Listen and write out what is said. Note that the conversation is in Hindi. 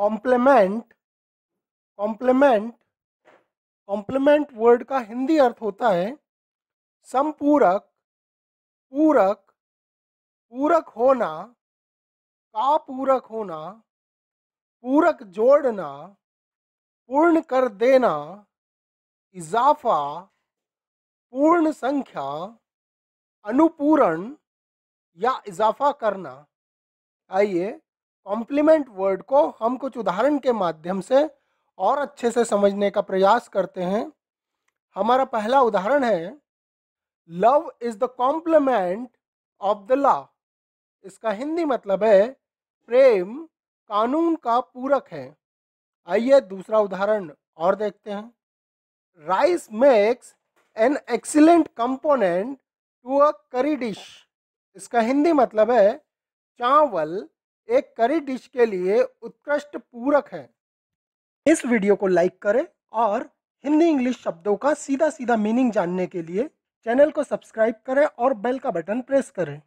कॉम्प्लीमेंट कॉम्प्लीमेंट कॉम्प्लीमेंट वर्ड का हिंदी अर्थ होता है संपूरक पूरक पूरक होना का पूरक होना पूरक जोड़ना पूर्ण कर देना इजाफा पूर्ण संख्या अनुपूरण या इजाफा करना आइए कॉम्प्लीमेंट वर्ड को हम कुछ उदाहरण के माध्यम से और अच्छे से समझने का प्रयास करते हैं हमारा पहला उदाहरण है love is the complement of the law इसका हिंदी मतलब है प्रेम कानून का पूरक है आइए दूसरा उदाहरण और देखते हैं rice makes an excellent component to a curry dish इसका हिंदी मतलब है चावल एक करी डिश के लिए उत्कृष्ट पूरक है इस वीडियो को लाइक करें और हिंदी इंग्लिश शब्दों का सीधा सीधा मीनिंग जानने के लिए चैनल को सब्सक्राइब करें और बेल का बटन प्रेस करें